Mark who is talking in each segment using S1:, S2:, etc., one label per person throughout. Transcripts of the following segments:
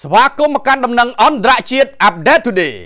S1: ស្វាគមន៍មកកាន់ដំណឹងអន្តរជាតិ Update Today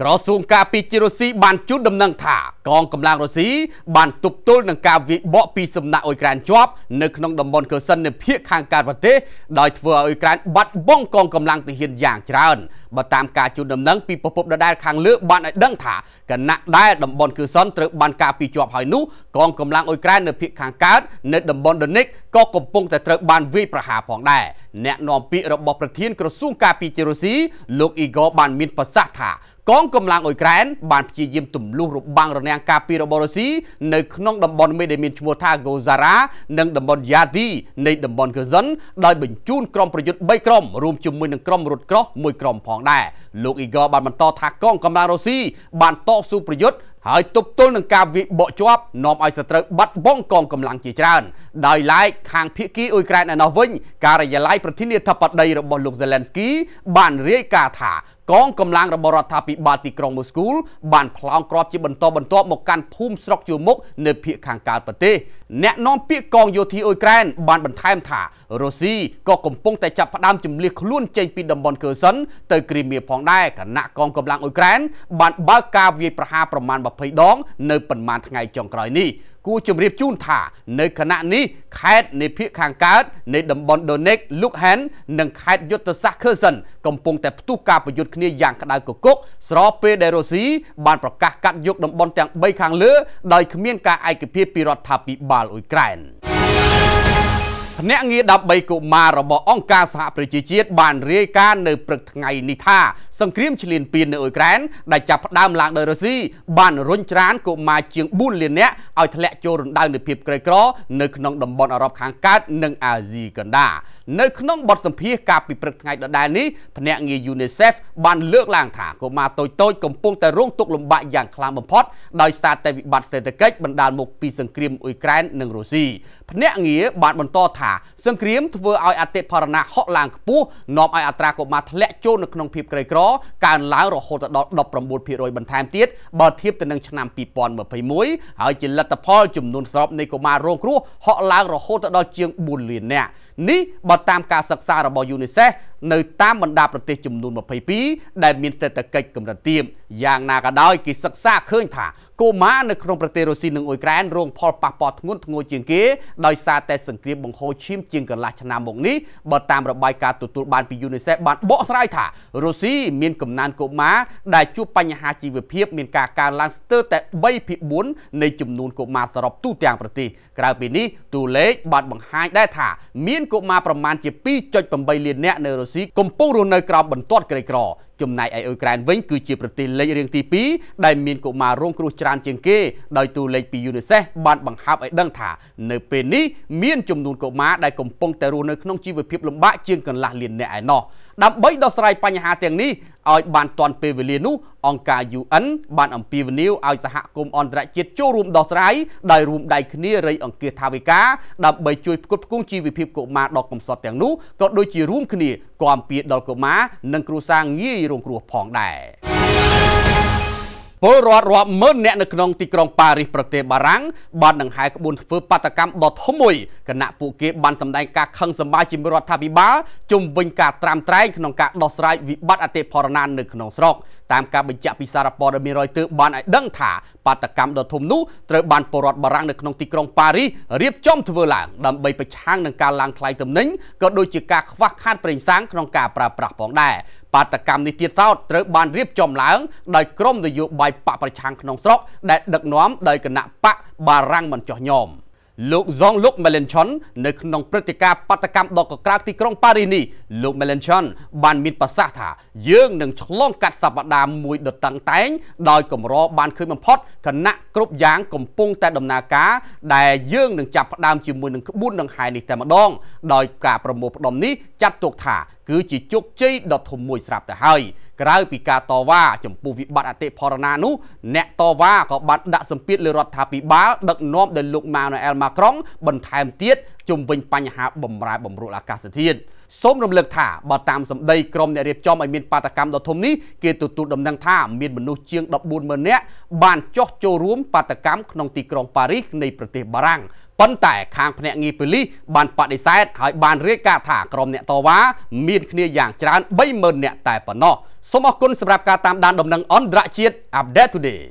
S1: ក្រសួងការពារជាតិរុស្ស៊ីបានជូនដំណឹងថាកងកម្លាំងរុស្ស៊ីបានទប់ទល់នឹងការវាយបកពីសំណាក់អ៊ុយក្រែនជាប់នៅក្នុងតំបន់កឺសិននៅភូមិខាងកើតប្រទេសដោយធ្វើឲ្យអ៊ុយក្រែនបាត់បង់កងកម្លាំងទាហានយ៉ាងច្រើនបើតាមការជូនដំណឹងពីប្រពន្ធដដែលខាងលើបានឲ្យដឹងថាគណៈដែលតំបន់កឺសិនត្រូវបានការពារជាប់ហើយនោះកងកម្លាំងអ៊ុយក្រែននៅភូមិខាងកើតនៅតំបន់ដូនិកក៏កំពុងតែត្រូវបានវាយប្រហារផងដែរអ្នកនាំពាក្យរបស់ប្រធានក្រសួងការពារជាតិរុស្ស៊ីលោកអ៊ីហ្គ័របានមានប្រសាសន៍ថាកងកម្លាំងអ៊ុយក្រែនបានព្យាយាមទម្លុះរបាំងរនាំងការពីរបស់រុស្ស៊ីនៅក្នុងតំបន់មេដែលមានឈ្មោះថា Gozara និងតំបន់ Yadi នៃតំបន់ Kherson ដោយបញ្ជូនក្រុមប្រយុទ្ធ3ក្រុមរួមជាមួយនឹងក្រុមរត់ក្រោះ1ក្រុមផងដែរលោក Igor បានបន្តថាកងកម្លាំងរុស្ស៊ីបានតស៊ូប្រយុទ្ធហើយទប់ទល់នឹងការវាយបកជាប់នាំឲ្យសត្រូវបាត់បង់កងកម្លាំងជាច្រើនដោយឡែកខាងភៀកគីអ៊ុយក្រែនឯណោះវិញ ការិយាល័យប្រធានាធិបតីរបស់លោក Zelensky បានរាយការណ៍ថាកងកម្លាំងរបស់រដ្ឋាភិបាលទីក្រុងមូស្គូលបានផ្លោងគ្រាប់ជាបន្តបន្ទាប់មកកាន់ភូមិស្រុកជួរមុខនៅភូមិខាងកើតប្រទេសអ្នកនាំពាក្យកងយោធាអ៊ុយក្រែនបានបន្ថែមថារុស្ស៊ីក៏កំពុងតែចាប់ផ្ដើមជំលៀសខ្លួនចេញពីតំបន់ខឺសិនទៅគ្រីមៀផងដែរគណៈកងកម្លាំងអ៊ុយក្រែនបានបើកការវាយប្រហារប្រមាណ20ដងនៅប៉ុន្មានថ្ងៃចុងក្រោយនេះគួរជម្រាបជូនថានៅខណៈនេះខេត្តនៃភាគខាងកើតនៃតំបន់ដូនិកលុកហែននិងខេត្តយុទ្ធសាស្ត្រខឺសិនកំពុងតែផ្ទុះការប្រយុទ្ធគ្នាយ៉ាងក្តៅគគុកស្របពេលដែលរុស្ស៊ីបានប្រកាសកាត់យកតំបន់ទាំង3ខាងលើដោយគ្មានការឯកភាពពីរដ្ឋាភិបាលអ៊ុយក្រែន។ភ្នាក់ងារ13កុមាររបស់អង្គការសហប្រជាជាតិបានរាយការណ៍នៅព្រឹកថ្ងៃនេះថាសង្គ្រាមឈ្លានពាននៅអ៊ុយក្រែនដែលចាប់ផ្ដើមឡើងដោយរុស្ស៊ីបានរុញច្រានកុមារជាង4លាននាក់ឲ្យធ្លាក់ចូលរណ្ដៅនៃភាពក្រីក្រនៅក្នុងតំបន់អឺរ៉ុបខាងកើតនិងអាស៊ីកណ្ដាលនៅក្នុងបទសម្ភាសការពីព្រឹកថ្ងៃដដែលនេះភ្នាក់ងារ UNICEF បានលើកឡើងថាកុមារតូចៗកំពុងតែរងទុក្ខលំបាកយ៉ាងខ្លាំងបំផុតដោយសារតែវិបត្តិសេដ្ឋកិច្ចបណ្ដាលមកពីសង្គ្រាមអ៊ុយក្រែននិងរុស្ស៊ីភ្នាក់ងារបានបន្តថាសង្គ្រាមធ្វើឲ្យអតិផរណៈហក់ឡើងខ្ពស់នាំឲ្យអត្រាកុមារធ្លាក់ចូលនៅក្នុងភាពក្រីក្រកើនឡើងរហូតដល់19%បន្ថែមទៀតបើធៀបទៅនឹងឆ្នាំ2021ហើយជាលទ្ធផលចំនួនស្របនៃកុមាររងគ្រោះហក់ឡើងរហូតដល់ជាង4លាននាក់នេះបើតាមការសិក្សារបស់ UNICEF នៅតាមបណ្ដាប្រទេសចំនួន22ដែលមានសេដ្ឋកិច្ចកម្រិតទាបយ៉ាងណាក៏ដោយគេសិក្សាឃើញថាកូម៉ានៅក្នុងប្រទេសរុស្ស៊ីនិងអ៊ុយក្រែនរងផលប៉ះពាល់ធ្ងន់ធ្ងរជាងគេដោយសារតែសង្គ្រាមបង្ហូរឈាមជាងកន្លះឆ្នាំមកនេះបើតាមរបាយការណ៍ទទួលបានពី UNICEF បានបកស្រាយថារុស្ស៊ីមានកំណើនកូម៉ាដែលជួបបញ្ហាជីវភាព មានការកើនឡើងស្ទើរតែ3ភាគ4នៃចំនួនកូម៉ាសរុបទូទាំងប្រទេសក្រៅពីនេះតួលេខបានបង្ហាញដែរថាមានកូម៉ាប្រមាណជា2.8លាននាក់នៅរុស្ស៊ីស៊ីកំពុងរស់នៅក្រោមបន្ទាត់ក្រីក្រចំណែកឯអ៊ុយក្រែនវិញគឺជាប្រទេសលេខរៀងទី2ដែលមានកុមាររងគ្រោះច្រើនជាងគេ ដោយតួលេខពី UNICEF បានបង្ហើបឲ្យដឹងថានៅពេលនេះមានចំនួនកុមារដែលកំពុងតែរស់នៅក្នុងជីវភាពលំបាកជាងកន្លះលាននាក់ឯណោះដើម្បីដោះស្រាយបញ្ហាទាំងនេះឲ្យ បានទាន់ពេលវេលានោះអង្គការ UN បានអំពាវនាវឲ្យសហគមន៍អន្តរជាតិចូលរួមដោះស្រាយដោយរួមដៃគ្នារៃអង្គាសថាវិការដើម្បីជួយផ្គត់ផ្គង់ជីវភាពកុមារដ៏កំសត់ទាំងនោះក៏ដូចជារួមគ្នាគាំពៀដល់កុមារនិងគ្រួសារងាយរងគ្រោះផងដែរពលរដ្ឋរាប់ម៉ឺនអ្នកនៅក្នុងទីក្រុងប៉ារីសប្រទេសបារាំងបានដង្ហែក្បួនធ្វើបាតកម្មដ៏ធំមួយគណៈពួកគេបានសម្ដែងការខឹងសម្បាជាមួយរដ្ឋាភិបាលជំវិញការត្រាំត្រែងក្នុងការដោះស្រាយវិបត្តិអតិផរណានៅក្នុងស្រុកតាមការបញ្ជាក់ពីសារព័ត៌មានរយទ័របានឲ្យដឹងថាបាតកម្មដ៏ធំនោះត្រូវបានពលរដ្ឋបារាំងនៅក្នុងទីក្រុងប៉ារីសរៀបចំធ្វើឡើង ដើម្បីប្រឆាំងនឹងការឡើងថ្លៃទំនិញក៏ដូចជាការខ្វះខាតប្រេងសាំងក្នុងការប្រើប្រាស់ផងដែរបាតកម្មនេះទៀតសោតត្រូវបានរៀបចំឡើងដោយក្រមនយោបាយបកប្រឆាំងក្នុងស្រុកដែលដឹកនាំដោយគណៈបកបារាំងមិនចោះញោមលោកហ្សងលោកម៉េលិនឆុននៅក្នុងព្រឹត្តិការណ៍បាតកម្មដ៏កក្រើកទីក្រុងប៉ារីសនេះលោកម៉េលិនឆុនបានមានប្រសាសន៍ថាយើងនឹងឆ្លងកាត់សប្តាហ៍មួយដ៏តឹងតែងដោយកម្របានឃើញបំផុតគណៈគ្រប់យ៉ាងកំពុងតែដំណើរការដែលយើងនឹងចាប់ផ្ដើមជាមួយនឹងក្បួនដង្ហែនេះតែម្ដង ដោយការប្រមូលផ្ដុំនេះចាត់ទុកថា គឺជាជោគជ័យដ៏ធំមួយស្រាប់ទៅហើយក្រៅពីការតវ៉ាចំពោះវិបត្តិអតិផរណានោះអ្នកតវ៉ាក៏បានដាក់សម្ពាធលើរដ្ឋាភិបាលដឹកនាំដោយលោកម៉ាណូអែលម៉ាក្រុង បន្ថែមទៀតជុំវិញបញ្ហាបំរែបំរួលអាកាសធាតុសូមរំលឹកថាបើតាមសម្ដីក្រមអ្នករៀបចំឲ្យមានបាតកម្មដ៏ធំនេះគេទទួលដំណឹងថាមានមនុស្សជាង140,000នាក់បានចុះចូលរួមបាតកម្មក្នុងទីក្រុងប៉ារីសនៃប្រទេសបារាំងប៉ុន្តែខាងភ្នាក់ងារប៉ូលីសបានបដិសេធហើយបានរាយការណ៍ថាក្រុមអ្នកតវ៉ាមានគ្នាយ៉ាងច្រើន30,000នាក់តែប៉ុណ្ណោះសូមអរគុណសម្រាប់ការតាមដានដំណឹងអន្តរជាតិ Update Today